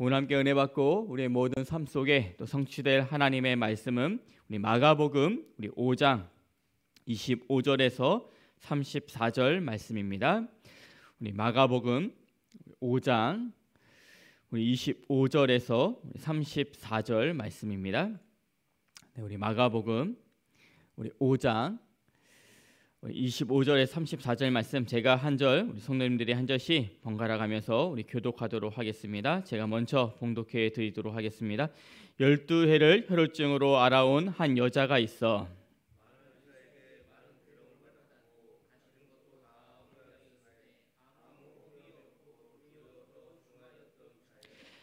오늘 함께 은혜 받고 우리의 모든 삶 속에 또 성취될 하나님의 말씀은 우리 마가복음 우리 5장 25절에서 34절 말씀입니다. 우리 마가복음 5장 우리 25절에서 34절 말씀입니다. 네, 우리 마가복음 우리 5장 25절에 34절 말씀 제가 한 절 우리 성도님들이 한 절씩 번갈아 가면서 우리 교독하도록 하겠습니다. 제가 먼저 봉독해 드리도록 하겠습니다. 열두 해를 혈루증으로 알아온 한 여자가 있어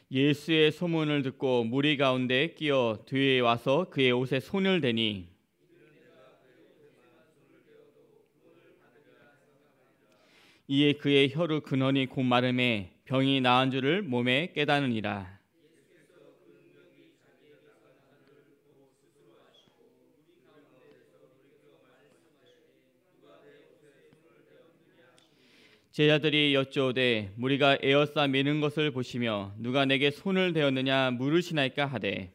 예수의 소문을 듣고 무리 가운데 끼어 뒤에 와서 그의 옷에 손을 대니 이에 그의 혀로 근원이 곧 마름에 병이 나은 줄을 몸에 깨닫느니라. 제자들이 여쭈오되 무리가 에어싸 미는 것을 보시며 누가 내게 손을 대었느냐 물으시나이까 하되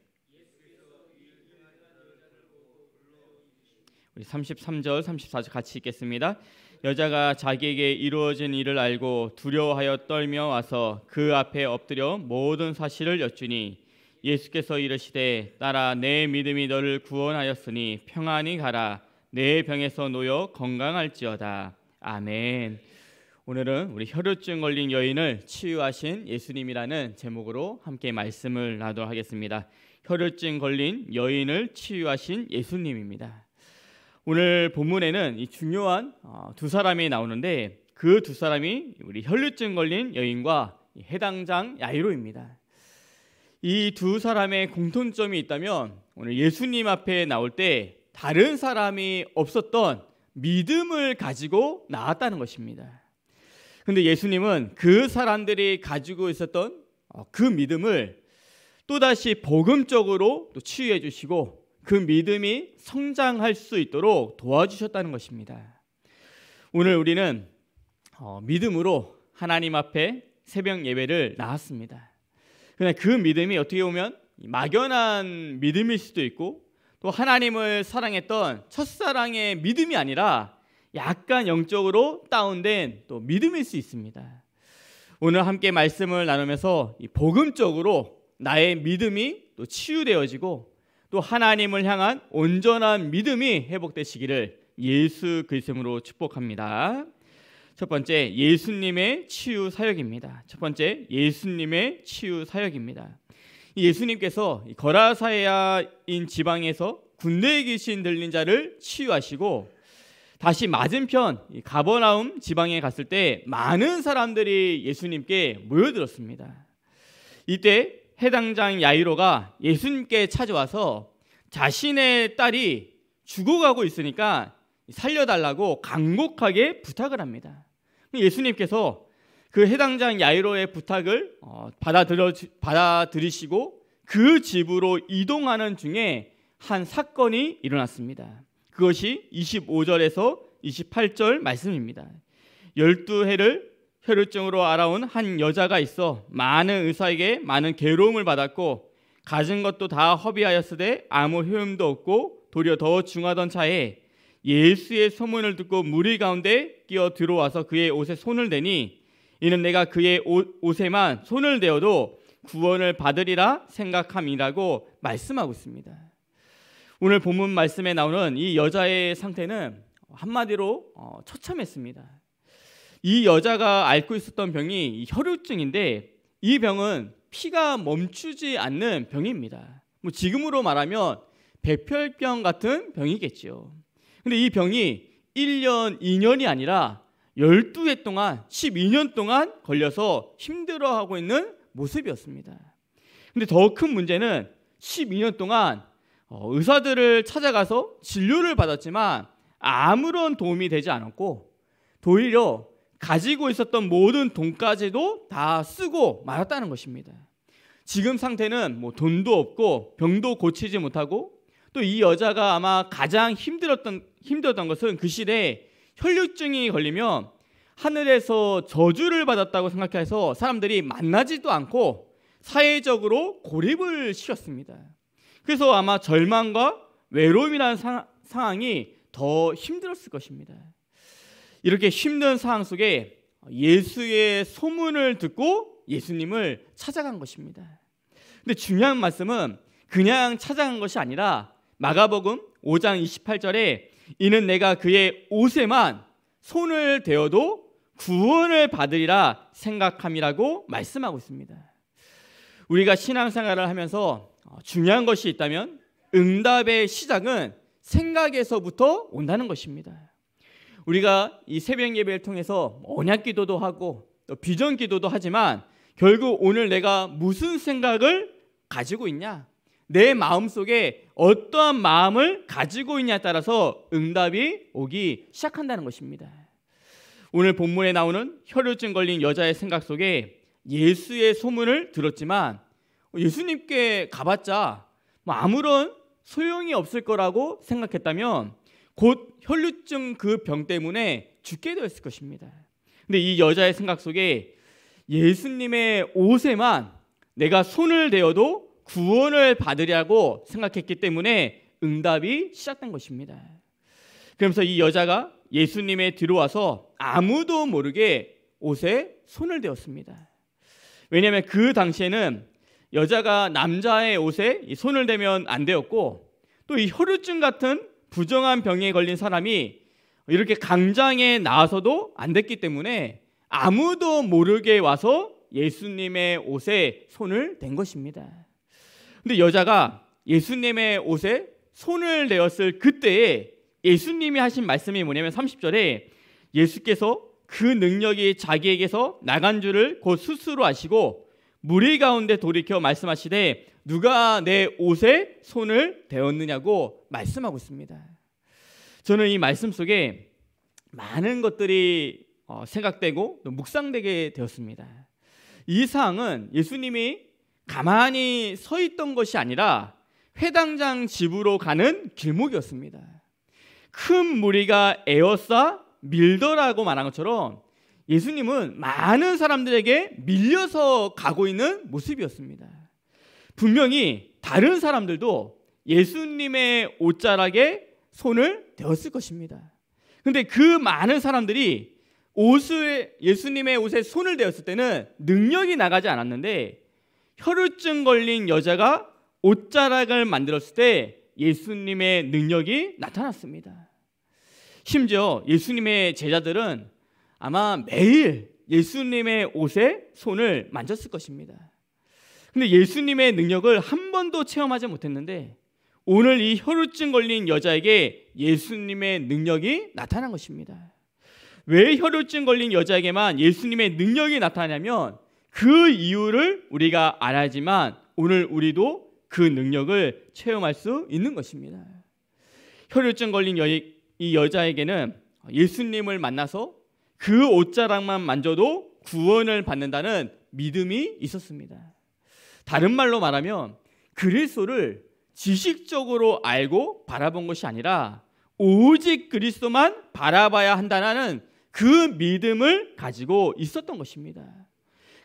우리 33절 34절 같이 읽겠습니다. 여자가 자기에게 이루어진 일을 알고 두려워하여 떨며 와서 그 앞에 엎드려 모든 사실을 여쭈니 예수께서 이르시되 따라 내 믿음이 너를 구원하였으니 평안히 가라 내 병에서 놓여 건강할지어다 아멘. 오늘은 우리 혈우증 걸린 여인을 치유하신 예수님이라는 제목으로 함께 말씀을 나도록 하겠습니다. 혈우증 걸린 여인을 치유하신 예수님입니다. 오늘 본문에는 이 중요한 어, 두 사람이 나오는데 그 두 사람이 우리 혈류증 걸린 여인과 해당장 야이로입니다. 이 두 사람의 공통점이 있다면 오늘 예수님 앞에 나올 때 다른 사람이 없었던 믿음을 가지고 나왔다는 것입니다. 근데 예수님은 그 사람들이 가지고 있었던 어, 그 믿음을 또다시 복음적으로 또 치유해 주시고 그 믿음이 성장할 수 있도록 도와주셨다는 것입니다. 오늘 우리는 어, 믿음으로 하나님 앞에 새벽 예배를 나왔습니다. 그러나 그 믿음이 어떻게 보면 막연한 믿음일 수도 있고 또 하나님을 사랑했던 첫사랑의 믿음이 아니라 약간 영적으로 다운된 또 믿음일 수 있습니다. 오늘 함께 말씀을 나누면서 복음적으로 나의 믿음이 또 치유되어지고 또 하나님을 향한 온전한 믿음이 회복되시기를 예수 그리스도로 축복합니다. 첫 번째 예수님의 치유 사역입니다. 첫 번째 예수님의 치유 사역입니다. 예수님께서 거라사야인 지방에서 군대에 계신 들린 자를 치유하시고 다시 맞은편 가버나움 지방에 갔을 때 많은 사람들이 예수님께 모여들었습니다. 이때 해당장 야이로가 예수님께 찾아와서 자신의 딸이 죽어가고 있으니까 살려달라고 강곡하게 부탁을 합니다. 예수님께서 그 해당장 야이로의 부탁을 어, 받아들여, 받아들이시고 그 집으로 이동하는 중에 한 사건이 일어났습니다. 그것이 25절에서 28절 말씀입니다. 열두 해를 혈우증으로 알아온 한 여자가 있어 많은 의사에게 많은 괴로움을 받았고 가진 것도 다 허비하였으되 아무 효험도 없고 도리어 더 중하던 차에 예수의 소문을 듣고 무리 가운데 끼어 들어와서 그의 옷에 손을 대니 이는 내가 그의 옷, 옷에만 손을 대어도 구원을 받으리라 생각함이라고 말씀하고 있습니다. 오늘 본문 말씀에 나오는 이 여자의 상태는 한마디로 어, 처참했습니다. 이 여자가 앓고 있었던 병이 혈우증인데 이 병은 피가 멈추지 않는 병입니다. 뭐 지금으로 말하면 백혈병 같은 병이겠지 근데 이 병이 1년, 2년이 아니라 12해 동안, 12년 동안 걸려서 힘들어하고 있는 모습이었습니다. 근데 더 큰 문제는 12년 동안 어, 의사들을 찾아가서 진료를 받았지만 아무런 도움이 되지 않았고 도리어 가지고 있었던 모든 돈까지도 다 쓰고 말았다는 것입니다. 지금 상태는 뭐 돈도 없고 병도 고치지 못하고 또 이 여자가 아마 가장 힘들었던 힘들었던 것은 그 시대에 혈류증이 걸리면 하늘에서 저주를 받았다고 생각해서 사람들이 만나지도 않고 사회적으로 고립을 시켰습니다. 그래서 아마 절망과 외로움이라는 상황이 더 힘들었을 것입니다. 이렇게 힘든 상황 속에 예수의 소문을 듣고 예수님을 찾아간 것입니다. 근데 중요한 말씀은 그냥 찾아간 것이 아니라 마가복음 5장 28절에 이는 내가 그의 옷에만 손을 대어도 구원을 받으리라 생각함이라고 말씀하고 있습니다. 우리가 신앙생활을 하면서 중요한 것이 있다면 응답의 시작은 생각에서부터 온다는 것입니다. 우리가 이 새벽 예배를 통해서 언약 기도도 하고 또 비전 기도도 하지만 결국 오늘 내가 무슨 생각을 가지고 있냐? 내 마음 속에 어떠한 마음을 가지고 있냐에 따라서 응답이 오기 시작한다는 것입니다. 오늘 본문에 나오는 혈뇨증 걸린 여자의 생각 속에 예수의 소문을 들었지만 예수님께 가봤자 뭐 아무런 소용이 없을 거라고 생각했다면 곧 혈류증 그 병 때문에 죽게 되었을 것입니다. 근데 이 여자의 생각 속에 예수님의 옷에만 내가 손을 대어도 구원을 받으려고 생각했기 때문에 응답이 시작된 것입니다. 그러면서 이 여자가 예수님의 뒤로 와서 아무도 모르게 옷에 손을 대었습니다. 왜냐하면 그 당시에는 여자가 남자의 옷에 손을 대면 안 되었고 또 이 혈루증 같은 부정한 병에 걸린 사람이 이렇게 강장에 나와서도 안 됐기 때문에 아무도 모르게 와서 예수님의 옷에 손을 댄 것입니다. 근데 여자가 예수님의 옷에 손을 내었을 그때에 예수님이 하신 말씀이 뭐냐면 30절에 예수께서 그 능력이 자기에게서 나간 줄을 곧 스스로 아시고 무리 가운데 돌이켜 말씀하시되 누가 내 옷에 손을 대었느냐고 말씀하고 있습니다. 저는 이 말씀 속에 많은 것들이 어, 생각되고 묵상되게 되었습니다. 이 사항은 예수님이 가만히 서 있던 것이 아니라 회당장 집으로 가는 길목이었습니다. 큰 무리가 에어싸 밀더라고 말한 것처럼 예수님은 많은 사람들에게 밀려서 가고 있는 모습이었습니다. 분명히 다른 사람들도 예수님의 옷자락에 손을 대었을 것입니다. 근데 그 많은 사람들이 옷을 예수님의 옷에 손을 대었을 때는 능력이 나가지 않았는데 혈우증 걸린 여자가 옷자락을 만들었을 때 예수님의 능력이 나타났습니다. 심지어 예수님의 제자들은 아마 매일 예수님의 옷에 손을 만졌을 것입니다. 근데 예수님의 능력을 한 번도 체험하지 못했는데 오늘 이 혈우증 걸린 여자에게 예수님의 능력이 나타난 것입니다. 왜 혈우증 걸린 여자에게만 예수님의 능력이 나타나냐면 그 이유를 우리가 알아야지만 오늘 우리도 그 능력을 체험할 수 있는 것입니다. 혈우증 걸린 여, 이 여자에게는 예수님을 만나서 그 옷자락만 만져도 구원을 받는다는 믿음이 있었습니다. 다른 말로 말하면 그리스도를 지식적으로 알고 바라본 것이 아니라 오직 그리스도만 바라봐야 한다는 그 믿음을 가지고 있었던 것입니다.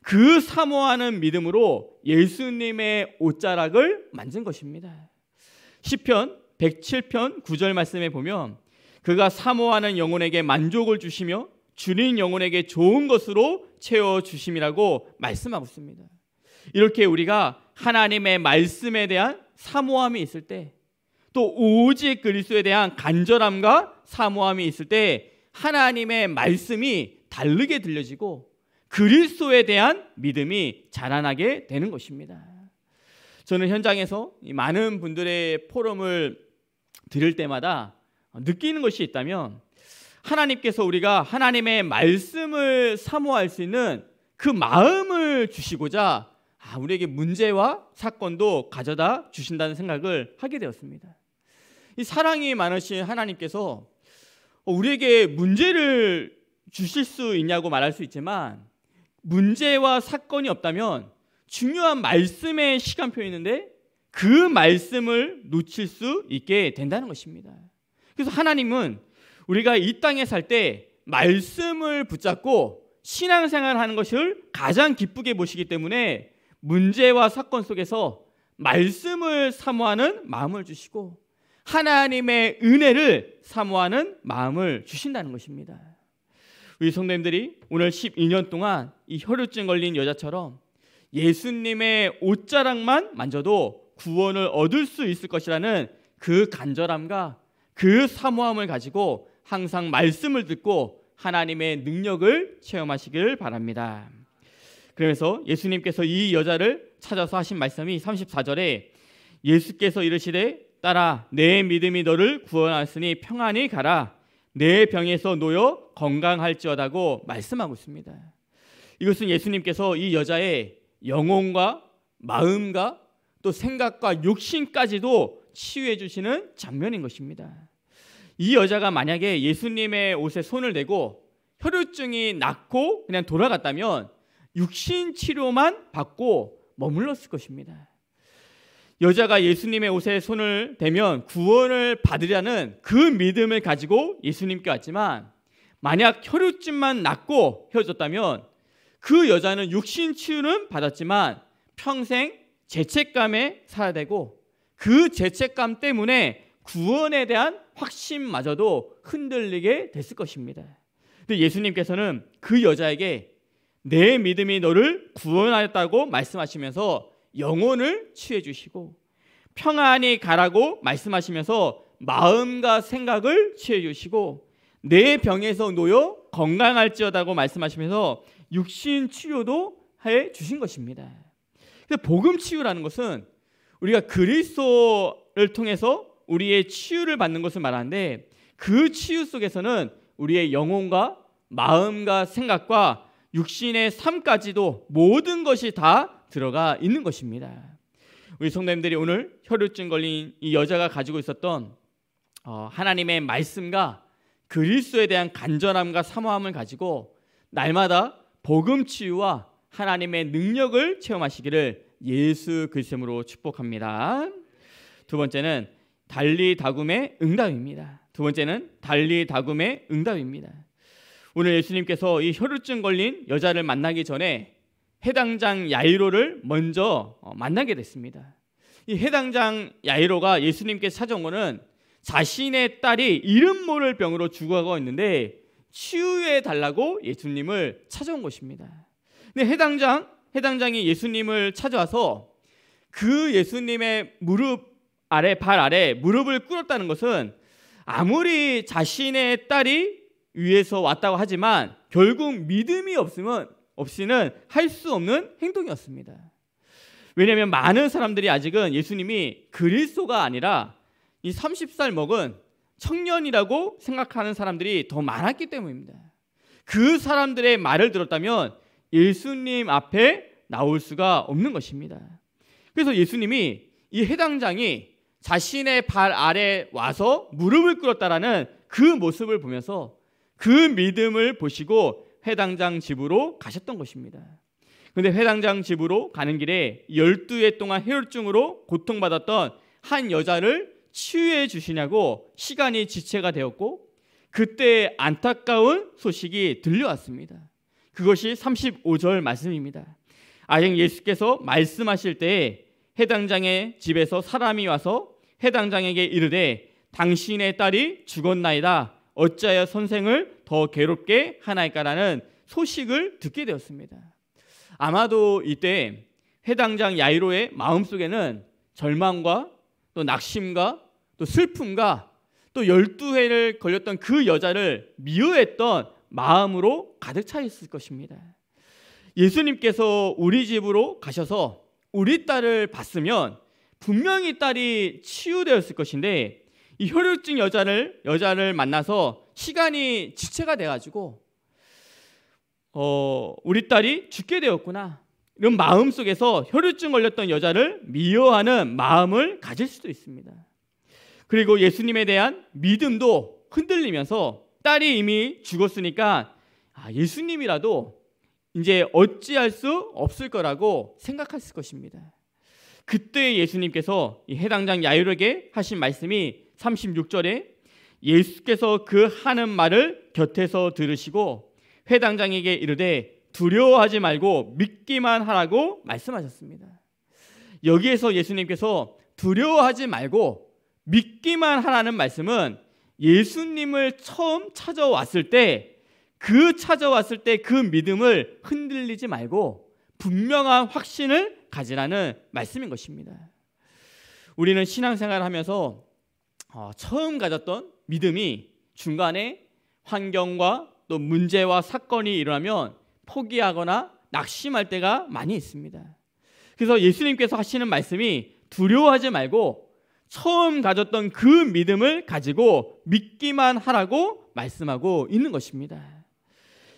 그 사모하는 믿음으로 예수님의 옷자락을 만든 것입니다. 시편 107편 9절 말씀에 보면 그가 사모하는 영혼에게 만족을 주시며 주린 영혼에게 좋은 것으로 채워 주심이라고 말씀하고 있습니다. 이렇게 우리가 하나님의 말씀에 대한 사모함이 있을 때, 또 오직 그리스도에 대한 간절함과 사모함이 있을 때 하나님의 말씀이 다르게 들려지고 그리스도에 대한 믿음이 자라나게 되는 것입니다. 저는 현장에서 많은 분들의 포럼을 들을 때마다 느끼는 것이 있다면 하나님께서 우리가 하나님의 말씀을 사모할 수 있는 그 마음을 주시고자 아, 우리에게 문제와 사건도 가져다 주신다는 생각을 하게 되었습니다. 이 사랑이 많으신 하나님께서 어, 우리에게 문제를 주실 수 있냐고 말할 수 있지만 문제와 사건이 없다면 중요한 말씀의 시간표 있는데 그 말씀을 놓칠 수 있게 된다는 것입니다. 그래서 하나님은 우리가 이 땅에 살 때 말씀을 붙잡고 신앙생활 하는 것을 가장 기쁘게 보시기 때문에 문제와 사건 속에서 말씀을 사모하는 마음을 주시고 하나님의 은혜를 사모하는 마음을 주신다는 것입니다. 우리 성도님들이 오늘 12년 동안 이 혈루증 걸린 여자처럼 예수님의 옷자락만 만져도 구원을 얻을 수 있을 것이라는 그 간절함과 그 사모함을 가지고 항상 말씀을 듣고 하나님의 능력을 체험하시길 바랍니다. 그러면서 예수님께서 이 여자를 찾아서 하신 말씀이 34절에 예수께서 이르시되 따라 내 믿음이 너를 구원하였으니 평안히 가라 내 병에서 놓여 건강할지어다고 말씀하고 있습니다. 이것은 예수님께서 이 여자의 영혼과 마음과 또 생각과 육신까지도 치유해 주시는 장면인 것입니다. 이 여자가 만약에 예수님의 옷에 손을 대고 혈우증이 낫고 그냥 돌아갔다면 육신 치료만 받고 머물렀을 것입니다. 여자가 예수님의 옷에 손을 대면 구원을 받으려는 그 믿음을 가지고 예수님께 왔지만 만약 혈루증만 낫고 헤어졌다면 그 여자는 육신 치유는 받았지만 평생 죄책감에 살아야 되고 그 죄책감 때문에 구원에 대한 확신마저도 흔들리게 됐을 것입니다. 근데 예수님께서는 그 여자에게 내 믿음이 너를 구원하였다고 말씀하시면서 영혼을 취해 주시고 평안히 가라고 말씀하시면서 마음과 생각을 취해 주시고 내 병에서 놓여 건강할지어다고 말씀하시면서 육신 치료도 해 주신 것입니다. 그래서 복음 치유라는 것은 우리가 그리스도를 통해서 우리의 치유를 받는 것을 말하는데 그 치유 속에서는 우리의 영혼과 마음과 생각과 육신의 삶까지도 모든 것이 다 들어가 있는 것입니다. 우리 성도님들이 오늘 혈루증 걸린 이 여자가 가지고 있었던 어, 하나님의 말씀과 그리스도에 대한 간절함과 사모함을 가지고 날마다 복음 치유와 하나님의 능력을 체험하시기를 예수 그리스도로 축복합니다. 두 번째는 달리 다굼의 응답입니다. 두 번째는 달리 다굼의 응답입니다. 오늘 예수님께서 이혈우증 걸린 여자를 만나기 전에 해당장 야이로를 먼저 어, 만나게 됐습니다. 이 해당장 야이로가 예수님께 찾아온 것은 자신의 딸이 이름 모를 병으로 죽어가고 있는데 치유해 달라고 예수님을 찾아온 것입니다. 근데 해당장 해당장이 예수님을 찾아와서 그 예수님의 무릎 아래 발 아래 무릎을 꿇었다는 것은 아무리 자신의 딸이 위해서 왔다고 하지만 결국 믿음이 없으면 없이는 할 수 없는 행동이었습니다. 왜냐하면 많은 사람들이 아직은 예수님이 그리스도가 아니라 이 30살 먹은 청년이라고 생각하는 사람들이 더 많았기 때문입니다. 그 사람들의 말을 들었다면 예수님 앞에 나올 수가 없는 것입니다. 그래서 예수님이 이 해당장이 자신의 발 아래 와서 무릎을 꿇었다라는 그 모습을 보면서 그 믿음을 보시고 회당장 집으로 가셨던 것입니다. 근데 회당장 집으로 가는 길에 12해 동안 해증으로 고통받았던 한 여자를 치유해 주시냐고 시간이 지체가 되었고 그때 안타까운 소식이 들려왔습니다. 그것이 35절 말씀입니다. 아직 예수께서 말씀하실 때 해당장의 집에서 사람이 와서 해당장에게 이르되 당신의 딸이 죽었나이다. 어찌하여 선생을 더 괴롭게 하나이까라는 소식을 듣게 되었습니다. 아마도 이때 해당장 야이로의 마음속에는 절망과 또 낙심과 또 슬픔과 또 열두 해를 걸렸던 그 여자를 미워했던 마음으로 가득 차 있을 것입니다. 예수님께서 우리 집으로 가셔서 우리 딸을 봤으면 분명히 딸이 치유되었을 것인데 이 혈혈증 여자를 여자를 만나서 시간이 지체가 돼가지고 어 우리 딸이 죽게 되었구나 이런 마음 속에서 혈혈증 걸렸던 여자를 미워하는 마음을 가질 수도 있습니다. 그리고 예수님에 대한 믿음도 흔들리면서 딸이 이미 죽었으니까 아, 예수님이라도 이제 어찌할 수 없을 거라고 생각했을 것입니다. 그때 예수님께서 해당장 야유에게 하신 말씀이 36절에 예수께서 그 하는 말을 곁에서 들으시고 회당장에게 이르되 두려워하지 말고 믿기만 하라고 말씀하셨습니다. 여기에서 예수님께서 두려워하지 말고 믿기만 하라는 말씀은 예수님을 처음 찾아왔을 때 그 찾아왔을 때 그 믿음을 흔들리지 말고 분명한 확신을 가지라는 말씀인 것입니다. 우리는 신앙생활 을 하면서 어, 처음 가졌던 믿음이 중간에 환경과 또 문제와 사건이 일어나면 포기하거나 낙심할 때가 많이 있습니다. 그래서 예수님께서 하시는 말씀이 두려워하지 말고 처음 가졌던 그 믿음을 가지고 믿기만 하라고 말씀하고 있는 것입니다.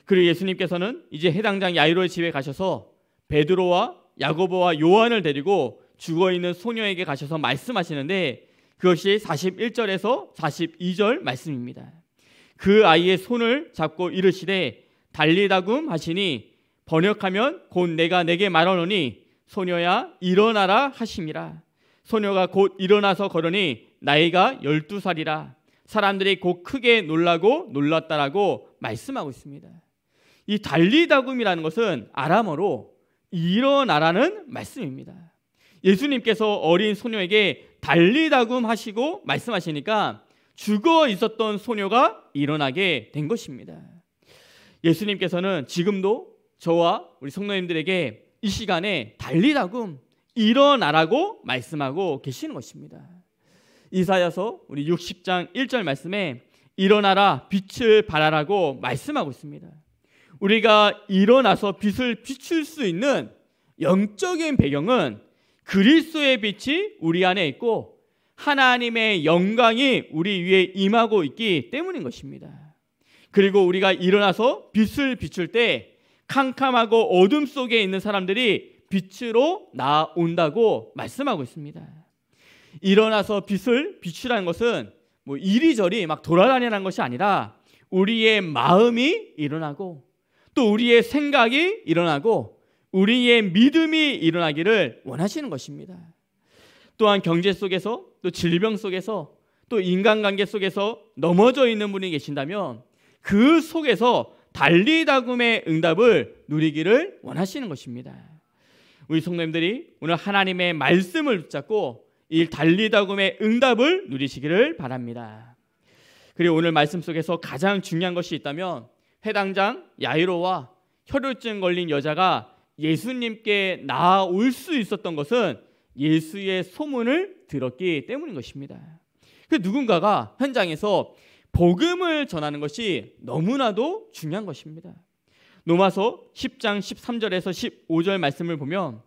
그리고 예수님께서는 이제 해당장 야이로의 집에 가셔서 베드로와 야고보와 요한을 데리고 죽어 있는 소녀에게 가셔서 말씀하시는데 그것이 41절에서 42절 말씀입니다. 그 아이의 손을 잡고 이르시되 달리다굼 하시니 번역하면 곧 내가 내게 말하노니 소녀야 일어나라 하심이라 소녀가 곧 일어나서 걸으니 나이가 열두 살이라 사람들이 곧 크게 놀라고 놀랐다라고 말씀하고 있습니다. 이 달리다굼이라는 것은 아람어로 일어나라는 말씀입니다. 예수님께서 어린 소녀에게 달리다금 하시고 말씀하시니까 죽어 있었던 소녀가 일어나게 된 것입니다. 예수님께서는 지금도 저와 우리 성도님들에게 이 시간에 달리다금 일어나라고 말씀하고 계시는 것입니다. 이사야서 우리 60장 1절 말씀에 일어나라 빛을 발하라고 말씀하고 있습니다. 우리가 일어나서 빛을 비출 수 있는 영적인 배경은 그리스도의 빛이 우리 안에 있고 하나님의 영광이 우리 위에 임하고 있기 때문인 것입니다. 그리고 우리가 일어나서 빛을 비출 때 캄캄하고 어둠 속에 있는 사람들이 빛으로 나온다고 말씀하고 있습니다. 일어나서 빛을 비추라는 것은 뭐 이리저리 막 돌아다니라는 것이 아니라 우리의 마음이 일어나고 또 우리의 생각이 일어나고 우리의 믿음이 일어나기를 원하시는 것입니다. 또한 경제 속에서 또 질병 속에서 또 인간관계 속에서 넘어져 있는 분이 계신다면 그 속에서 달리다금의 응답을 누리기를 원하시는 것입니다. 우리 성도님들이 오늘 하나님의 말씀을 붙잡고 이 달리다금의 응답을 누리시기를 바랍니다. 그리고 오늘 말씀 속에서 가장 중요한 것이 있다면 해당장 야이로와 혈혈증 걸린 여자가 예수님께 나아올 수 있었던 것은 예수의 소문을 들었기 때문인 것입니다. 그 누군가가 현장에서 복음을 전하는 것이 너무나도 중요한 것입니다. 로마서 10장 13절에서 15절 말씀을 보면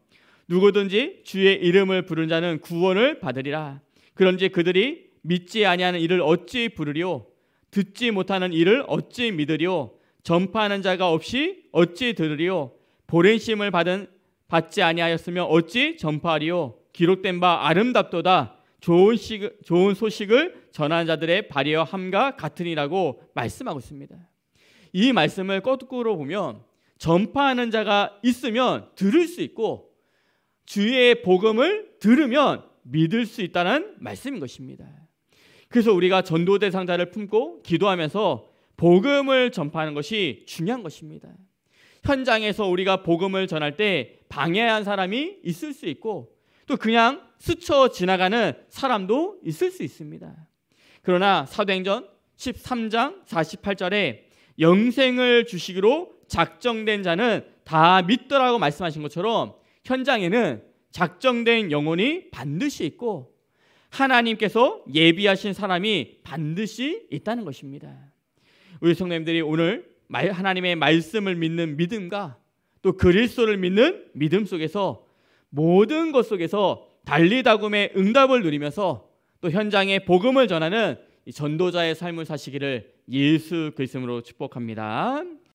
누구든지 주의 이름을 부른 자는 구원을 받으리라. 그런지 그들이 믿지 아니하는 이를 어찌 부르리오 듣지 못하는 이를 어찌 믿으리오 전파하는 자가 없이 어찌 들으리오 보내심을 받은 받지 아니하였으며 어찌 전파하리요 기록된 바 아름답도다 좋은, 식, 좋은 소식을 전하는 자들의 발이여 함과 같으니라고 말씀하고 있습니다. 이 말씀을 거꾸로 보면 전파하는 자가 있으면 들을 수 있고 주의 복음을 들으면 믿을 수 있다는 말씀인 것입니다. 그래서 우리가 전도 대상자를 품고 기도하면서 복음을 전파하는 것이 중요한 것입니다. 현장에서 우리가 복음을 전할 때 방해한 사람이 있을 수 있고 또 그냥 스쳐 지나가는 사람도 있을 수 있습니다. 그러나 사도행전 13장 48절에 영생을 주시기로 작정된 자는 다 믿더라고 말씀하신 것처럼 현장에는 작정된 영혼이 반드시 있고 하나님께서 예비하신 사람이 반드시 있다는 것입니다. 우리 성도님들이 오늘 하나님의 말씀을 믿는 믿음과 또 그리스도를 믿는 믿음 속에서 모든 것 속에서 달리다굼의 응답을 누리면서 또 현장에 복음을 전하는 전도자의 삶을 사시기를 예수 그리스도로 축복합니다.